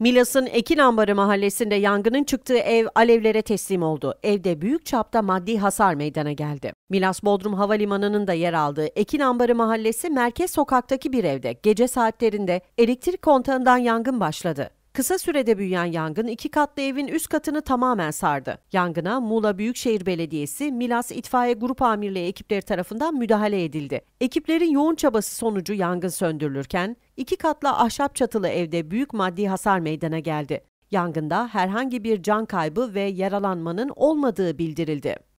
Milas'ın Ekin Ambarı mahallesinde yangının çıktığı ev alevlere teslim oldu. Evde büyük çapta maddi hasar meydana geldi. Milas Bodrum Havalimanı'nın da yer aldığı Ekin Ambarı mahallesi merkez sokaktaki bir evde gece saatlerinde elektrik kontağından yangın başladı. Kısa sürede büyüyen yangın iki katlı evin üst katını tamamen sardı. Yangına Muğla Büyükşehir Belediyesi, Milas İtfaiye Grup Amirliği ekipleri tarafından müdahale edildi. Ekiplerin yoğun çabası sonucu yangın söndürülürken iki katlı ahşap çatılı evde büyük maddi hasar meydana geldi. Yangında herhangi bir can kaybı ve yaralanmanın olmadığı bildirildi.